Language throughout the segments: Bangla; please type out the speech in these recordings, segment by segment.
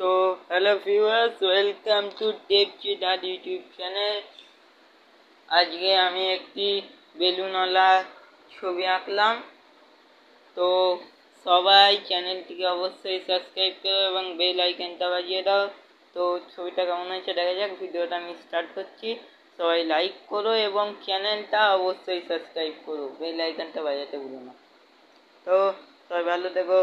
তো হ্যালো ভিউয়ার্স ওয়েলকাম টু টেপচি ডাট ইউটিউব চ্যানেল আজকে আমি একটি বেলুনওয়ালা ছবি আঁকলাম তো সবাই চ্যানেলটিকে অবশ্যই সাবস্ক্রাইব করো এবং বেল আইকনটা বাজিয়ে দাও তো ছবিটা কেমন হয়েছে দেখা যাক ভিডিওটা আমি স্টার্ট করছি সবাই লাইক করো এবং চ্যানেলটা অবশ্যই সাবস্ক্রাইব করো বেল আইকনটা বাজাতে ভুলো না তো সবাই ভালো দেখো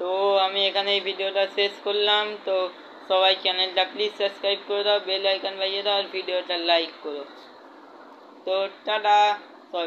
তো আমি এখানে এই ভিডিওটা শেষ করলাম তো সবাই চ্যানেলটা প্লিজ সাবস্ক্রাইব করে দাও বেল আইকন বাজিয়ে দাও আর ভিডিওটা লাইক করো তো টাটা সবাই